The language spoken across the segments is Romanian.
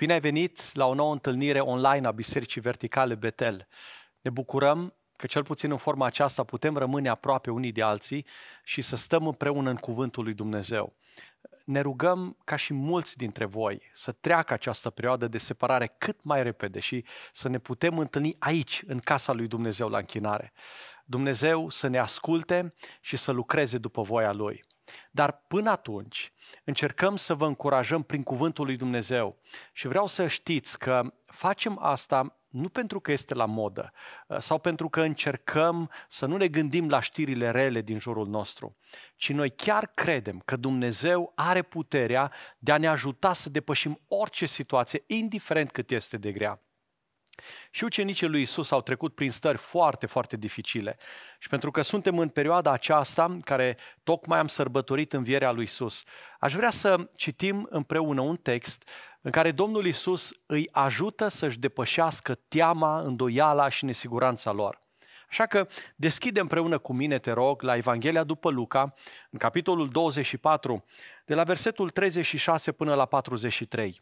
Bine ai venit la o nouă întâlnire online a Bisericii Verticale Betel. Ne bucurăm că cel puțin în forma aceasta putem rămâne aproape unii de alții și să stăm împreună în cuvântul lui Dumnezeu. Ne rugăm ca și mulți dintre voi să treacă această perioadă de separare cât mai repede și să ne putem întâlni aici, în casa lui Dumnezeu la închinare. Dumnezeu să ne asculte și să lucreze după voia Lui. Dar până atunci încercăm să vă încurajăm prin cuvântul lui Dumnezeu. Și vreau să știți că facem asta nu pentru că este la modă uh, sau pentru că încercăm să nu ne gândim la știrile rele din jurul nostru, ci noi chiar credem că Dumnezeu are puterea de a ne ajuta să depășim orice situație, indiferent cât este de grea. Și ucenicii lui Isus au trecut prin stări foarte, foarte dificile. Și pentru că suntem în perioada aceasta, care tocmai am sărbătorit învierea lui Isus, aș vrea să citim împreună un text în care Domnul Isus îi ajută să-și depășească teama, îndoiala și nesiguranța lor. Așa că deschide împreună cu mine, te rog, la Evanghelia după Luca, în capitolul 24, de la versetul 36 până la 43.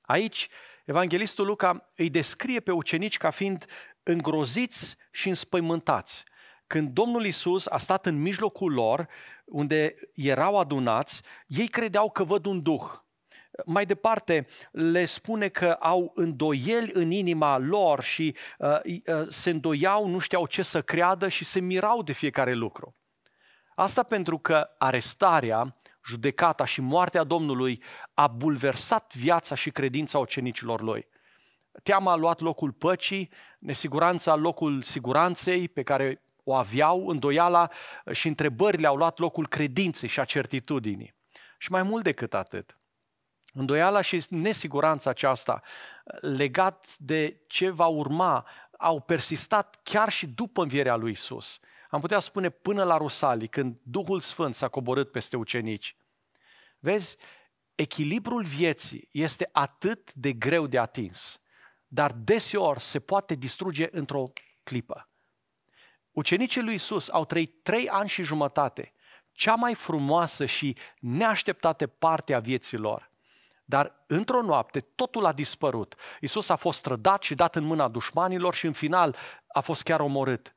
Aici Evanghelistul Luca îi descrie pe ucenici ca fiind îngroziți și înspăimântați. Când Domnul Isus a stat în mijlocul lor, unde erau adunați, ei credeau că văd un duh. Mai departe, le spune că au îndoieli în inima lor și uh, uh, se îndoiau, nu știau ce să creadă și se mirau de fiecare lucru. Asta pentru că arestarea judecata și moartea Domnului a bulversat viața și credința ucenicilor lui. Teama a luat locul păcii, nesiguranța locul siguranței pe care o aveau, îndoiala și întrebările au luat locul credinței și a certitudinii. Și mai mult decât atât, îndoiala și nesiguranța aceasta legat de ce va urma au persistat chiar și după învierea lui Isus am putea spune până la Rusalii, când Duhul Sfânt s-a coborât peste ucenici. Vezi, echilibrul vieții este atât de greu de atins, dar deseori se poate distruge într-o clipă. Ucenicii lui Isus au trăit trei ani și jumătate, cea mai frumoasă și neașteptată parte a vieții lor. Dar într-o noapte totul a dispărut. Isus a fost trădat și dat în mâna dușmanilor și în final a fost chiar omorât.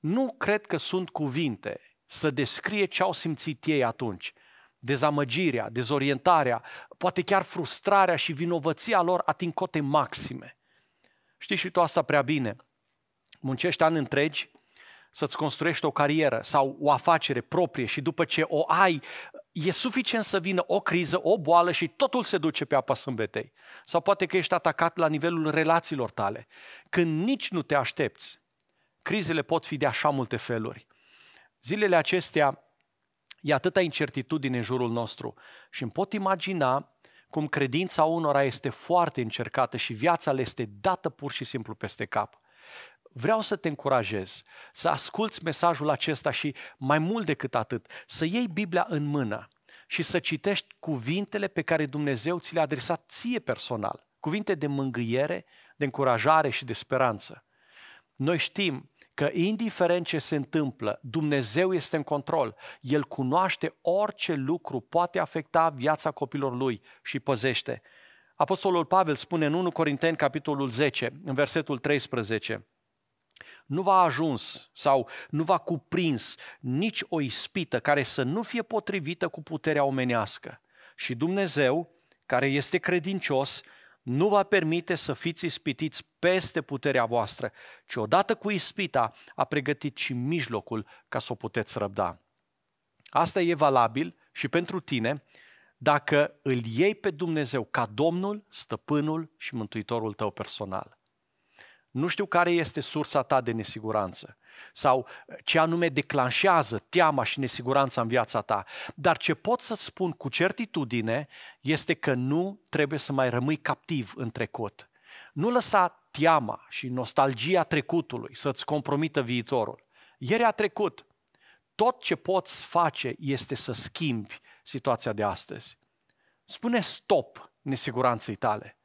Nu cred că sunt cuvinte să descrie ce au simțit ei atunci. Dezamăgirea, dezorientarea, poate chiar frustrarea și vinovăția lor ating cote maxime. Știi și tu asta prea bine. Muncești ani întregi să-ți construiești o carieră sau o afacere proprie și după ce o ai, e suficient să vină o criză, o boală și totul se duce pe apa sâmbetei. Sau poate că ești atacat la nivelul relațiilor tale, când nici nu te aștepți. Crizele pot fi de așa multe feluri. Zilele acestea e atâta incertitudine în jurul nostru și îmi pot imagina cum credința unora este foarte încercată și viața le este dată pur și simplu peste cap. Vreau să te încurajez să asculți mesajul acesta și mai mult decât atât, să iei Biblia în mână și să citești cuvintele pe care Dumnezeu ți le-a adresat ție personal. Cuvinte de mângâiere, de încurajare și de speranță. Noi știm că indiferent ce se întâmplă, Dumnezeu este în control. El cunoaște orice lucru poate afecta viața copilor lui și păzește. Apostolul Pavel spune în 1 Corinteni, capitolul 10, în versetul 13, nu va ajuns sau nu va cuprins nici o ispită care să nu fie potrivită cu puterea omenească. Și Dumnezeu, care este credincios, nu va permite să fiți ispitiți peste puterea voastră, ci odată cu ispita a pregătit și mijlocul ca să o puteți răbda. Asta e valabil și pentru tine dacă îl iei pe Dumnezeu ca Domnul, Stăpânul și Mântuitorul tău personal. Nu știu care este sursa ta de nesiguranță sau ce anume declanșează teama și nesiguranța în viața ta, dar ce pot să-ți spun cu certitudine este că nu trebuie să mai rămâi captiv în trecut. Nu lăsa teama și nostalgia trecutului să-ți compromită viitorul. Ieri a trecut. Tot ce poți face este să schimbi situația de astăzi. Spune stop nesiguranței tale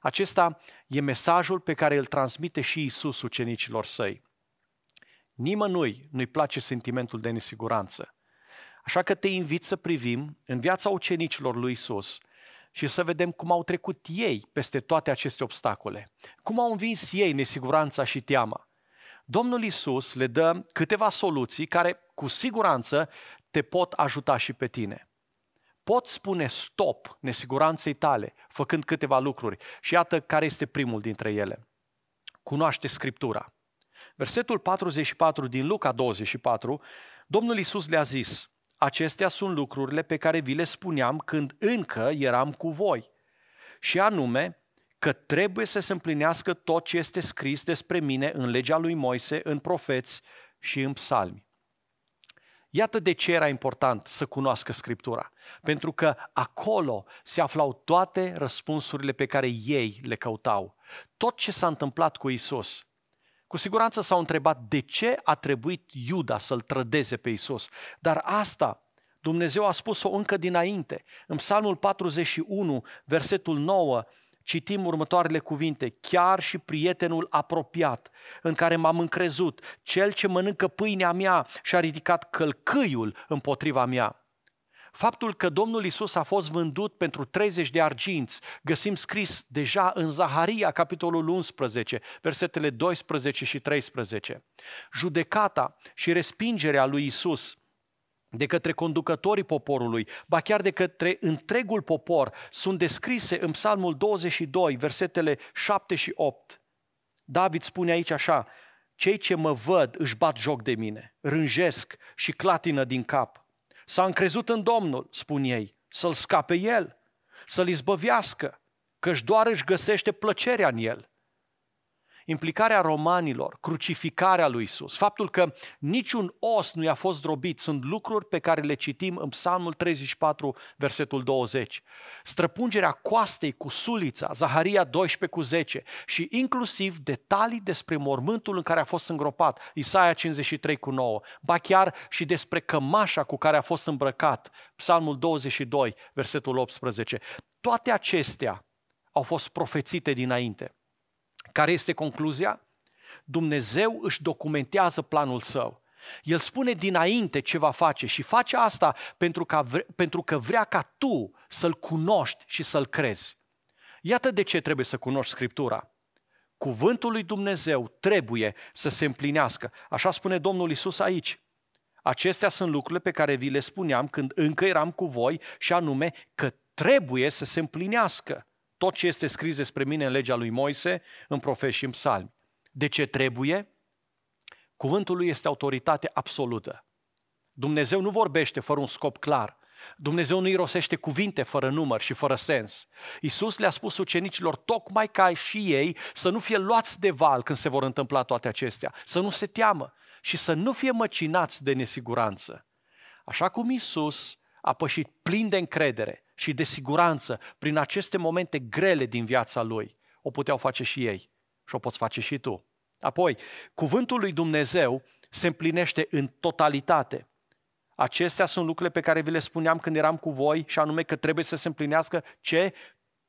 acesta e mesajul pe care îl transmite și Isus ucenicilor săi. Nimănui nu-i place sentimentul de nesiguranță. Așa că te invit să privim în viața ucenicilor lui Isus și să vedem cum au trecut ei peste toate aceste obstacole, cum au învins ei nesiguranța și teama. Domnul Isus le dă câteva soluții care, cu siguranță, te pot ajuta și pe tine poți spune stop nesiguranței tale, făcând câteva lucruri. Și iată care este primul dintre ele. Cunoaște Scriptura. Versetul 44 din Luca 24, Domnul Isus le-a zis, acestea sunt lucrurile pe care vi le spuneam când încă eram cu voi. Și anume, că trebuie să se împlinească tot ce este scris despre mine în legea lui Moise, în profeți și în psalmi. Iată de ce era important să cunoască Scriptura. Pentru că acolo se aflau toate răspunsurile pe care ei le căutau. Tot ce s-a întâmplat cu Isus. Cu siguranță s-au întrebat de ce a trebuit Iuda să-l trădeze pe Isus. Dar asta Dumnezeu a spus-o încă dinainte. În Psalmul 41, versetul 9, citim următoarele cuvinte, chiar și prietenul apropiat în care m-am încrezut, cel ce mănâncă pâinea mea și a ridicat călcâiul împotriva mea. Faptul că Domnul Isus a fost vândut pentru 30 de arginți, găsim scris deja în Zaharia, capitolul 11, versetele 12 și 13. Judecata și respingerea lui Isus de către conducătorii poporului, ba chiar de către întregul popor, sunt descrise în Psalmul 22, versetele 7 și 8. David spune aici așa, cei ce mă văd își bat joc de mine, rânjesc și clatină din cap. S-a încrezut în Domnul, spun ei, să-l scape el, să-l izbăvească, căci doar își găsește plăcerea în el implicarea romanilor, crucificarea lui Isus, faptul că niciun os nu i-a fost drobit, sunt lucruri pe care le citim în Psalmul 34, versetul 20. Străpungerea coastei cu sulița, Zaharia 12 cu 10 și inclusiv detalii despre mormântul în care a fost îngropat, Isaia 53 cu 9, ba chiar și despre cămașa cu care a fost îmbrăcat, Psalmul 22, versetul 18. Toate acestea au fost profețite dinainte. Care este concluzia? Dumnezeu își documentează planul său. El spune dinainte ce va face și face asta pentru, ca, pentru că vrea ca tu să-L cunoști și să-L crezi. Iată de ce trebuie să cunoști Scriptura. Cuvântul lui Dumnezeu trebuie să se împlinească. Așa spune Domnul Isus aici. Acestea sunt lucrurile pe care vi le spuneam când încă eram cu voi și anume că trebuie să se împlinească tot ce este scris despre mine în legea lui Moise, în profet și în psalmi. De ce trebuie? Cuvântul lui este autoritate absolută. Dumnezeu nu vorbește fără un scop clar. Dumnezeu nu irosește cuvinte fără număr și fără sens. Iisus le-a spus ucenicilor tocmai ca și ei să nu fie luați de val când se vor întâmpla toate acestea, să nu se teamă și să nu fie măcinați de nesiguranță. Așa cum Iisus a pășit plin de încredere și de siguranță prin aceste momente grele din viața lui. O puteau face și ei și o poți face și tu. Apoi, cuvântul lui Dumnezeu se împlinește în totalitate. Acestea sunt lucrurile pe care vi le spuneam când eram cu voi și anume că trebuie să se împlinească ce?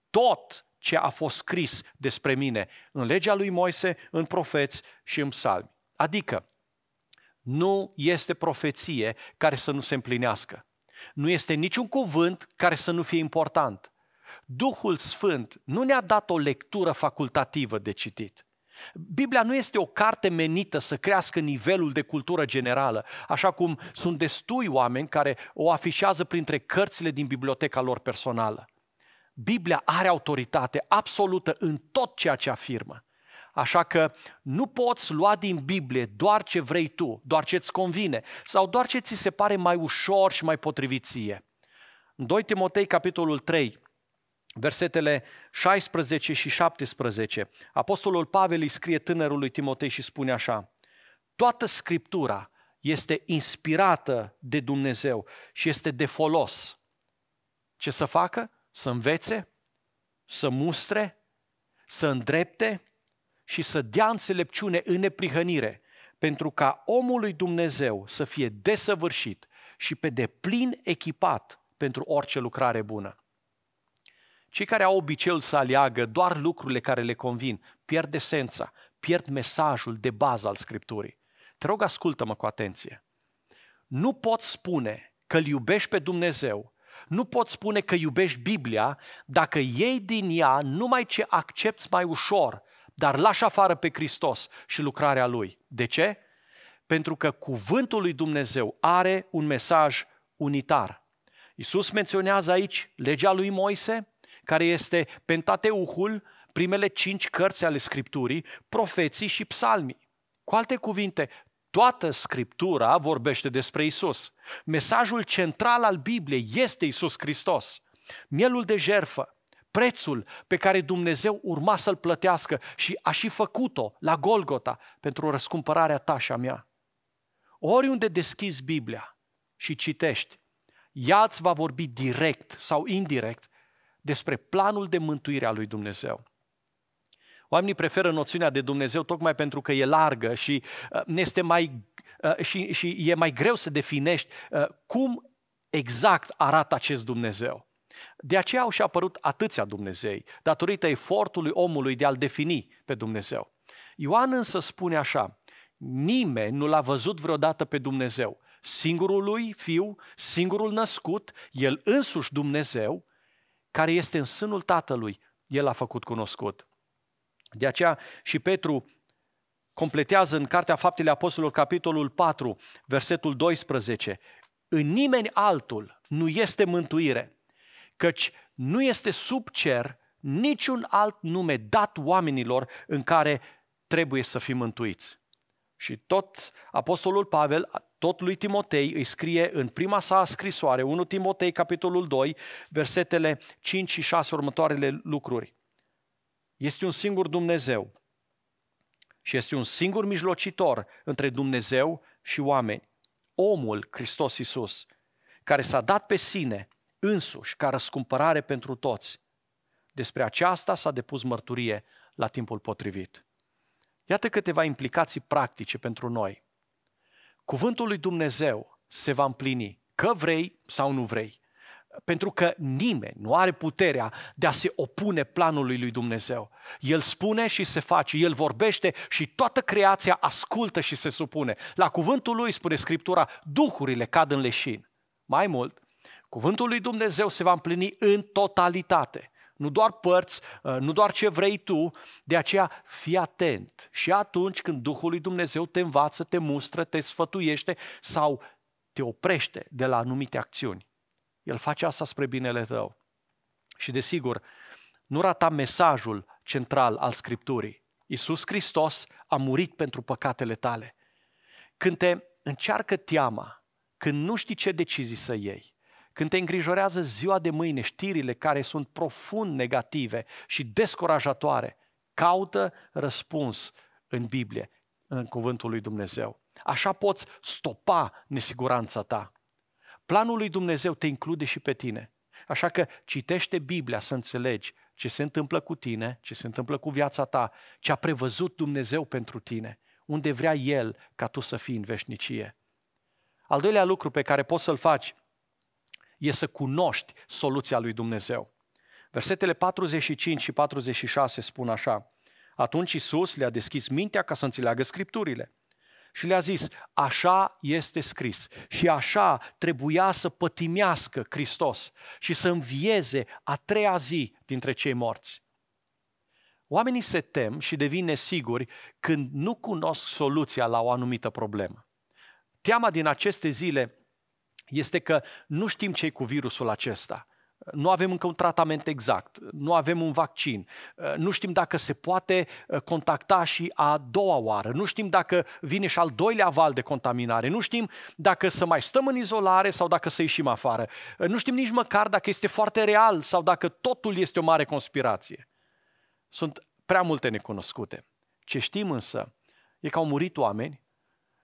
Tot ce a fost scris despre mine în legea lui Moise, în profeți și în psalmi. Adică, nu este profeție care să nu se împlinească. Nu este niciun cuvânt care să nu fie important. Duhul Sfânt nu ne-a dat o lectură facultativă de citit. Biblia nu este o carte menită să crească nivelul de cultură generală, așa cum sunt destui oameni care o afișează printre cărțile din biblioteca lor personală. Biblia are autoritate absolută în tot ceea ce afirmă. Așa că nu poți lua din Biblie doar ce vrei tu, doar ce îți convine sau doar ce ți se pare mai ușor și mai potrivit În 2 Timotei, capitolul 3, versetele 16 și 17, Apostolul Pavel îi scrie tânărului Timotei și spune așa, Toată Scriptura este inspirată de Dumnezeu și este de folos. Ce să facă? Să învețe, să mustre, să îndrepte, și să dea înțelepciune în neprihănire, pentru ca omul lui Dumnezeu să fie desăvârșit și pe deplin echipat pentru orice lucrare bună. Cei care au obiceiul să aleagă doar lucrurile care le convin pierd esența, pierd mesajul de bază al Scripturii. Te rog, ascultă-mă cu atenție. Nu poți spune că îl iubești pe Dumnezeu, nu poți spune că iubești Biblia dacă iei din ea numai ce accepti mai ușor dar lași afară pe Hristos și lucrarea Lui. De ce? Pentru că cuvântul lui Dumnezeu are un mesaj unitar. Iisus menționează aici legea lui Moise, care este Pentateuhul, primele cinci cărți ale Scripturii, profeții și psalmii. Cu alte cuvinte, toată Scriptura vorbește despre Isus. Mesajul central al Bibliei este Isus Hristos. Mielul de jerfă, prețul pe care Dumnezeu urma să-l plătească și a și făcut-o la Golgota pentru răscumpărarea ta și a mea. Oriunde deschizi Biblia și citești, ea îți va vorbi direct sau indirect despre planul de mântuire a lui Dumnezeu. Oamenii preferă noțiunea de Dumnezeu tocmai pentru că e largă și, uh, este mai, uh, și, și e mai greu să definești uh, cum exact arată acest Dumnezeu. De aceea au și apărut atâția Dumnezei, datorită efortului omului de a-L defini pe Dumnezeu. Ioan însă spune așa, nimeni nu l-a văzut vreodată pe Dumnezeu. Singurul lui fiu, singurul născut, el însuși Dumnezeu, care este în sânul Tatălui, el a făcut cunoscut. De aceea și Petru completează în Cartea Faptele Apostolilor, capitolul 4, versetul 12. În nimeni altul nu este mântuire, căci nu este sub cer niciun alt nume dat oamenilor în care trebuie să fim mântuiți. Și tot Apostolul Pavel, tot lui Timotei, îi scrie în prima sa scrisoare, 1 Timotei, capitolul 2, versetele 5 și 6, următoarele lucruri. Este un singur Dumnezeu și este un singur mijlocitor între Dumnezeu și oameni, omul Hristos Isus, care s-a dat pe sine însuși ca răscumpărare pentru toți. Despre aceasta s-a depus mărturie la timpul potrivit. Iată câteva implicații practice pentru noi. Cuvântul lui Dumnezeu se va împlini, că vrei sau nu vrei, pentru că nimeni nu are puterea de a se opune planului lui Dumnezeu. El spune și se face, el vorbește și toată creația ascultă și se supune. La cuvântul lui, spune Scriptura, duhurile cad în leșin. Mai mult, Cuvântul lui Dumnezeu se va împlini în totalitate, nu doar părți, uh, nu doar ce vrei tu, de aceea fii atent. Și atunci când Duhul lui Dumnezeu te învață, te mustră, te sfătuiește sau te oprește de la anumite acțiuni. El face asta spre binele tău. Și desigur, nu rata mesajul central al Scripturii. Iisus Hristos a murit pentru păcatele tale. Când te încearcă teama, când nu știi ce decizii să iei, când te îngrijorează ziua de mâine, știrile care sunt profund negative și descurajatoare, caută răspuns în Biblie, în cuvântul lui Dumnezeu. Așa poți stopa nesiguranța ta. Planul lui Dumnezeu te include și pe tine. Așa că citește Biblia să înțelegi ce se întâmplă cu tine, ce se întâmplă cu viața ta, ce a prevăzut Dumnezeu pentru tine, unde vrea El ca tu să fii în veșnicie. Al doilea lucru pe care poți să-l faci e să cunoști soluția lui Dumnezeu. Versetele 45 și 46 spun așa. Atunci Isus le-a deschis mintea ca să înțeleagă scripturile. Și le-a zis, așa este scris și așa trebuia să pătimească Hristos și să învieze a treia zi dintre cei morți. Oamenii se tem și devin nesiguri când nu cunosc soluția la o anumită problemă. Teama din aceste zile este că nu știm ce cu virusul acesta. Nu avem încă un tratament exact, nu avem un vaccin, nu știm dacă se poate uh, contacta și a doua oară, nu știm dacă vine și al doilea val de contaminare, nu știm dacă să mai stăm în izolare sau dacă să ieșim afară, uh, nu știm nici măcar dacă este foarte real sau dacă totul este o mare conspirație. Sunt prea multe necunoscute. Ce știm însă e că au murit oameni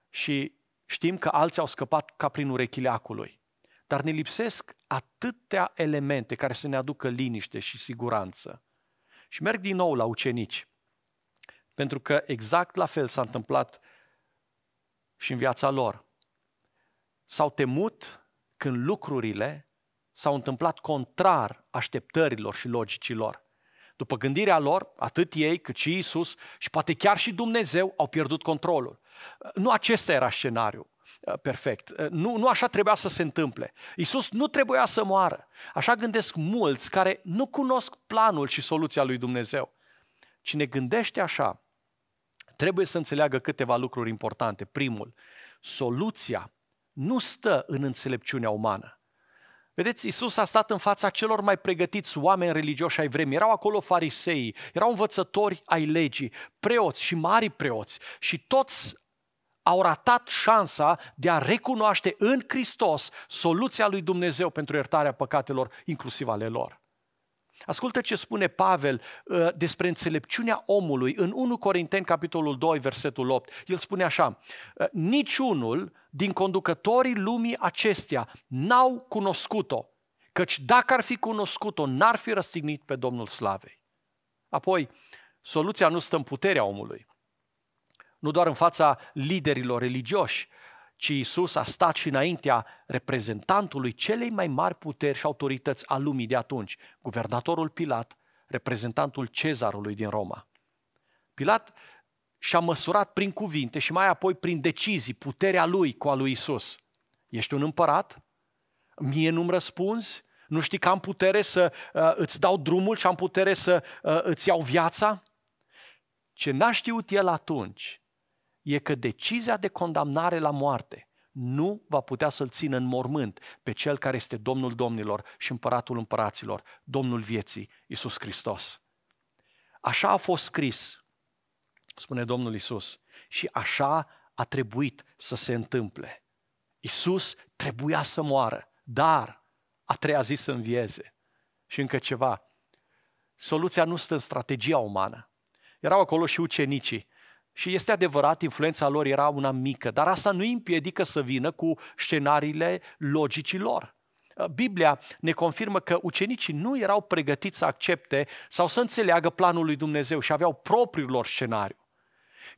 și Știm că alții au scăpat ca prin urechile acului. Dar ne lipsesc atâtea elemente care să ne aducă liniște și siguranță. Și merg din nou la ucenici. Pentru că exact la fel s-a întâmplat și în viața lor. S-au temut când lucrurile s-au întâmplat contrar așteptărilor și logicilor. După gândirea lor, atât ei cât și Isus și poate chiar și Dumnezeu au pierdut controlul. Nu acesta era scenariul uh, perfect. Uh, nu, nu așa trebuia să se întâmple. Iisus nu trebuia să moară. Așa gândesc mulți care nu cunosc planul și soluția lui Dumnezeu. Cine gândește așa, trebuie să înțeleagă câteva lucruri importante. Primul, soluția nu stă în înțelepciunea umană. Vedeți, Isus a stat în fața celor mai pregătiți oameni religioși ai vremii. Erau acolo fariseii, erau învățători ai legii, preoți și mari preoți și toți au ratat șansa de a recunoaște în Hristos soluția lui Dumnezeu pentru iertarea păcatelor, inclusiv ale lor. Ascultă ce spune Pavel uh, despre înțelepciunea omului în 1 Corinteni, capitolul 2, versetul 8. El spune așa, uh, niciunul din conducătorii lumii acestea n-au cunoscut-o, căci dacă ar fi cunoscut-o, n-ar fi răstignit pe Domnul Slavei. Apoi, soluția nu stă în puterea omului, nu doar în fața liderilor religioși, ci Isus a stat și înaintea reprezentantului celei mai mari puteri și autorități a lumii de atunci, guvernatorul Pilat, reprezentantul cezarului din Roma. Pilat și-a măsurat prin cuvinte și mai apoi prin decizii puterea lui cu a lui Isus. Ești un împărat? Mie nu-mi răspunzi? Nu știi că am putere să uh, îți dau drumul și am putere să uh, îți iau viața? Ce n-a știut el atunci e că decizia de condamnare la moarte nu va putea să-l țină în mormânt pe cel care este Domnul Domnilor și Împăratul Împăraților, Domnul Vieții, Isus Hristos. Așa a fost scris, spune Domnul Isus, și așa a trebuit să se întâmple. Isus trebuia să moară, dar a treia zi să învieze. Și încă ceva, soluția nu stă în strategia umană. Erau acolo și ucenicii și este adevărat, influența lor era una mică, dar asta nu îi împiedică să vină cu scenariile logicii lor. Uh, Biblia ne confirmă că ucenicii nu erau pregătiți să accepte sau să înțeleagă planul lui Dumnezeu și aveau propriul lor scenariu.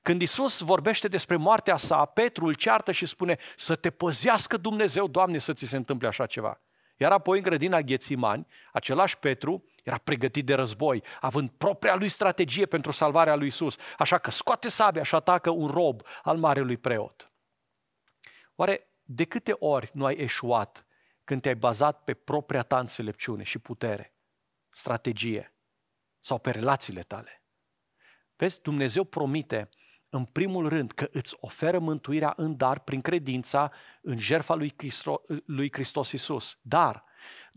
Când Isus vorbește despre moartea sa, Petru îl ceartă și spune să te păzească Dumnezeu, Doamne, să ți se întâmple așa ceva. Iar apoi în grădina Ghețimani, același Petru era pregătit de război, având propria lui strategie pentru salvarea lui Isus. Așa că scoate sabia și atacă un rob al marelui preot. Oare de câte ori nu ai eșuat când te-ai bazat pe propria ta înțelepciune și putere, strategie sau pe relațiile tale? Vezi, Dumnezeu promite în primul rând că îți oferă mântuirea în dar prin credința în jertfa lui, Christo, lui Hristos Iisus. Dar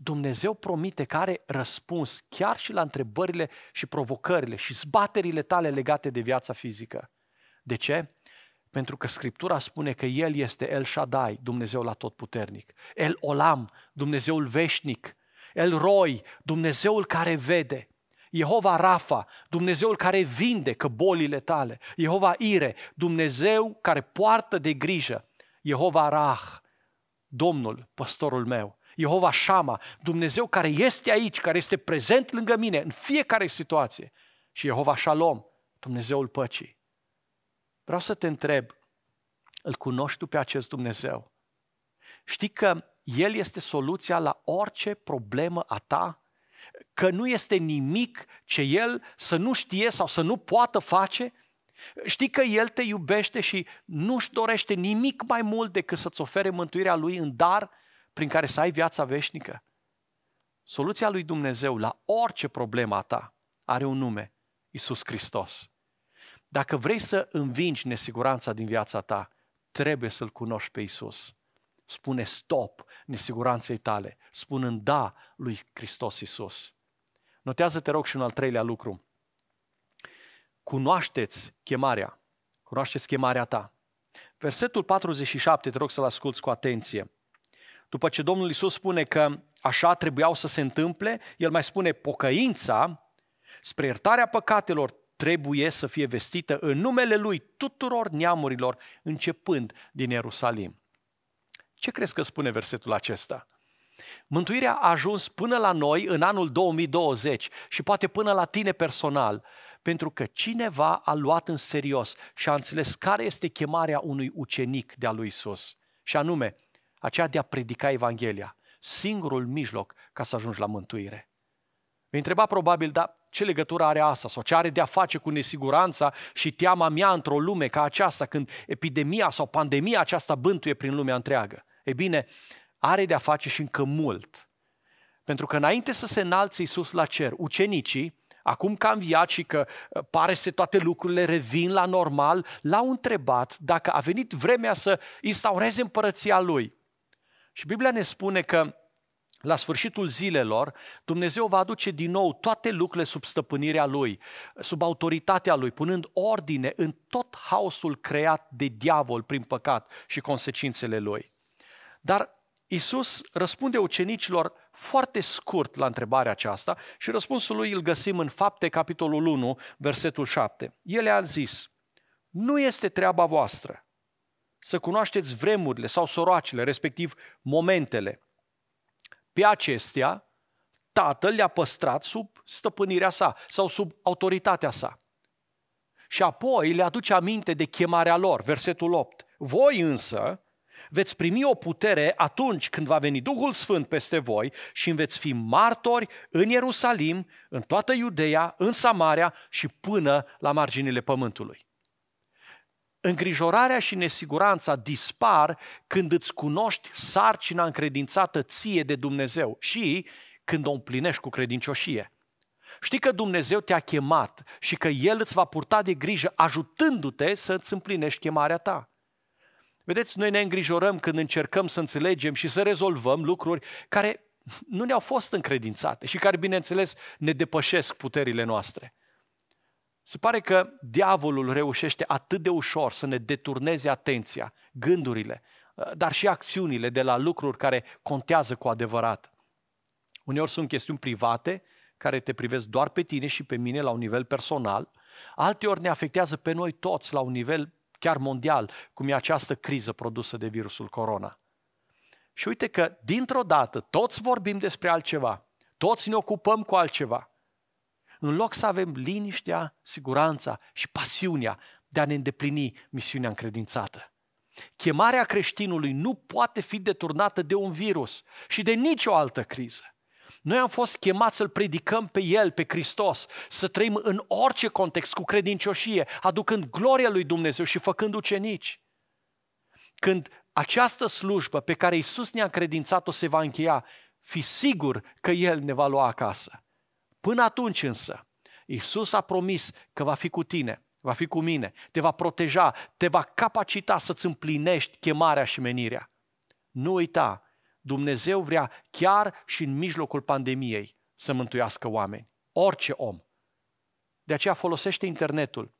Dumnezeu promite că are răspuns chiar și la întrebările și provocările și zbaterile tale legate de viața fizică. De ce? Pentru că Scriptura spune că El este El Shaddai, Dumnezeul atotputernic, El Olam, Dumnezeul veșnic, El Roi, Dumnezeul care vede, Jehova Rafa, Dumnezeul care vindecă bolile tale, Jehova Ire, Dumnezeu care poartă de grijă, Jehova Rah, Domnul, păstorul meu. Jehova Shama, Dumnezeu care este aici, care este prezent lângă mine în fiecare situație. Și Jehova Shalom, Dumnezeul păcii. Vreau să te întreb, îl cunoști tu pe acest Dumnezeu? Știi că El este soluția la orice problemă a ta? Că nu este nimic ce El să nu știe sau să nu poată face? Știi că El te iubește și nu-și dorește nimic mai mult decât să-ți ofere mântuirea Lui în dar prin care să ai viața veșnică. Soluția lui Dumnezeu la orice problemă a ta are un nume, Isus Hristos. Dacă vrei să învingi nesiguranța din viața ta, trebuie să-L cunoști pe Isus. Spune stop nesiguranței tale, spunând da lui Hristos Isus. Notează, te rog, și un al treilea lucru. Cunoașteți chemarea. Cunoașteți chemarea ta. Versetul 47, te rog să-l asculți cu atenție după ce Domnul Isus spune că așa trebuiau să se întâmple, el mai spune pocăința spre iertarea păcatelor trebuie să fie vestită în numele lui tuturor neamurilor, începând din Ierusalim. Ce crezi că spune versetul acesta? Mântuirea a ajuns până la noi în anul 2020 și poate până la tine personal, pentru că cineva a luat în serios și a înțeles care este chemarea unui ucenic de-a lui Isus, și anume aceea de a predica Evanghelia, singurul mijloc ca să ajungi la mântuire. Vei întreba probabil, dar ce legătură are asta sau ce are de a face cu nesiguranța și teama mea într-o lume ca aceasta, când epidemia sau pandemia aceasta bântuie prin lumea întreagă? Ei bine, are de a face și încă mult. Pentru că înainte să se înalțe Iisus la cer, ucenicii, acum că a înviat și că ă, pare să toate lucrurile revin la normal, l-au întrebat dacă a venit vremea să instaureze împărăția lui. Și Biblia ne spune că la sfârșitul zilelor, Dumnezeu va aduce din nou toate lucrurile sub stăpânirea Lui, sub autoritatea Lui, punând ordine în tot haosul creat de diavol prin păcat și consecințele Lui. Dar Isus răspunde ucenicilor foarte scurt la întrebarea aceasta și răspunsul lui îl găsim în Fapte, capitolul 1, versetul 7. El a zis, nu este treaba voastră să cunoașteți vremurile sau soroacele, respectiv momentele. Pe acestea, tatăl le-a păstrat sub stăpânirea sa sau sub autoritatea sa. Și apoi le aduce aminte de chemarea lor, versetul 8. Voi însă veți primi o putere atunci când va veni Duhul Sfânt peste voi și veți fi martori în Ierusalim, în toată Iudeea, în Samaria și până la marginile pământului. Îngrijorarea și nesiguranța dispar când îți cunoști sarcina încredințată ție de Dumnezeu și când o împlinești cu credincioșie. Știi că Dumnezeu te-a chemat și că El îți va purta de grijă ajutându-te să îți împlinești chemarea ta. Vedeți, noi ne îngrijorăm când încercăm să înțelegem și să rezolvăm lucruri care nu ne-au fost încredințate și care, bineînțeles, ne depășesc puterile noastre. Se pare că diavolul reușește atât de ușor să ne deturneze atenția, gândurile, uh, dar și acțiunile de la lucruri care contează cu adevărat. Uneori sunt chestiuni private care te privesc doar pe tine și pe mine la un nivel personal, alteori ne afectează pe noi toți la un nivel chiar mondial, cum e această criză produsă de virusul corona. Și uite că, dintr-o dată, toți vorbim despre altceva, toți ne ocupăm cu altceva, în loc să avem liniștea, siguranța și pasiunea de a ne îndeplini misiunea încredințată. Chemarea creștinului nu poate fi deturnată de un virus și de nicio altă criză. Noi am fost chemați să-L predicăm pe El, pe Hristos, să trăim în orice context cu credincioșie, aducând gloria lui Dumnezeu și făcând ucenici. Când această slujbă pe care Isus ne-a credințat o se va încheia, fi sigur că El ne va lua acasă. Până atunci însă, Isus a promis că va fi cu tine, va fi cu mine, te va proteja, te va capacita să-ți împlinești chemarea și menirea. Nu uita, Dumnezeu vrea chiar și în mijlocul pandemiei să mântuiască oameni, orice om. De aceea folosește internetul,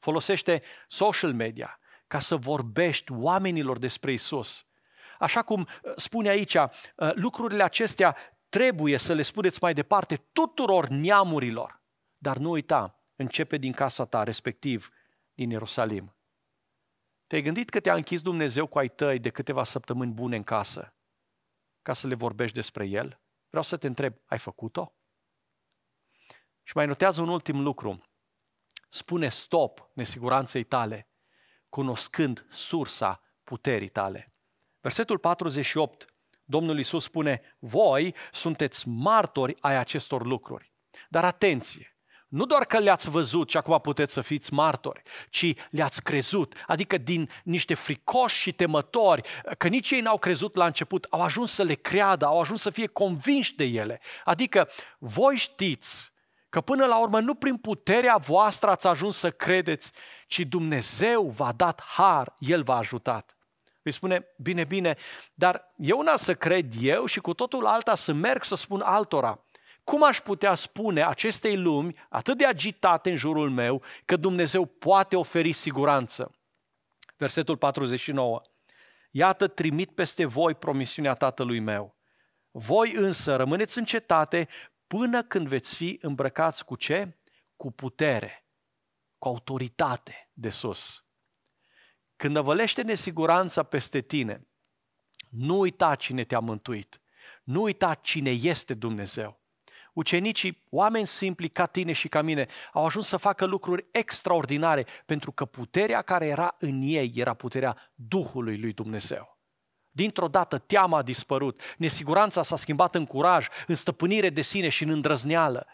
folosește social media ca să vorbești oamenilor despre Isus. Așa cum uh, spune aici, uh, lucrurile acestea trebuie să le spuneți mai departe tuturor neamurilor. Dar nu uita, începe din casa ta, respectiv din Ierusalim. Te-ai gândit că te-a închis Dumnezeu cu ai tăi de câteva săptămâni bune în casă ca să le vorbești despre El? Vreau să te întreb, ai făcut-o? Și mai notează un ultim lucru. Spune stop nesiguranței tale, cunoscând sursa puterii tale. Versetul 48 Domnul Isus spune, voi sunteți martori ai acestor lucruri. Dar atenție! Nu doar că le-ați văzut și acum puteți să fiți martori, ci le-ați crezut, adică din niște fricoși și temători, că nici ei n-au crezut la început, au ajuns să le creadă, au ajuns să fie convinși de ele. Adică voi știți că până la urmă nu prin puterea voastră ați ajuns să credeți, ci Dumnezeu v-a dat har, El v-a ajutat. Îi spune, bine, bine, dar e una să cred eu și cu totul alta să merg să spun altora. Cum aș putea spune acestei lumi atât de agitate în jurul meu că Dumnezeu poate oferi siguranță? Versetul 49. Iată, trimit peste voi promisiunea tatălui meu. Voi însă rămâneți în cetate până când veți fi îmbrăcați cu ce? Cu putere, cu autoritate de sus. Când avălește nesiguranța peste tine, nu uita cine te-a mântuit. Nu uita cine este Dumnezeu. Ucenicii, oameni simpli ca tine și ca mine, au ajuns să facă lucruri extraordinare pentru că puterea care era în ei era puterea Duhului lui Dumnezeu. Dintr-o dată teama a dispărut, nesiguranța s-a schimbat în curaj, în stăpânire de sine și în îndrăzneală.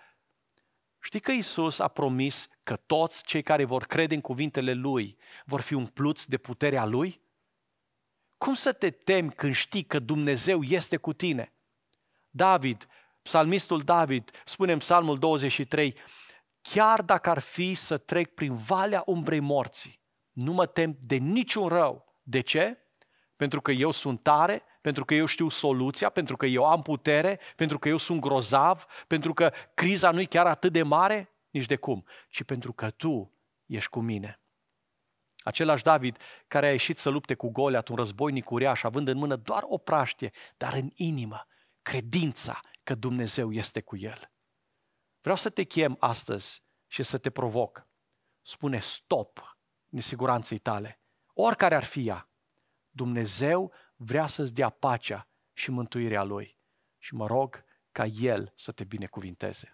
Știi că Isus a promis că toți cei care vor crede în cuvintele Lui vor fi umpluți de puterea Lui? Cum să te temi când știi că Dumnezeu este cu tine? David, psalmistul David, spune în psalmul 23, chiar dacă ar fi să trec prin valea umbrei morții, nu mă tem de niciun rău. De ce? Pentru că eu sunt tare, pentru că eu știu soluția, pentru că eu am putere, pentru că eu sunt grozav, pentru că criza nu e chiar atât de mare, nici de cum, ci pentru că tu ești cu mine. Același David care a ieșit să lupte cu Goliat, un războinic uriaș, având în mână doar o praștie, dar în inimă credința că Dumnezeu este cu el. Vreau să te chem astăzi și să te provoc. Spune stop nesiguranței tale, oricare ar fi ea, Dumnezeu vrea să-ți dea pacea și mântuirea Lui. Și mă rog ca El să te binecuvinteze.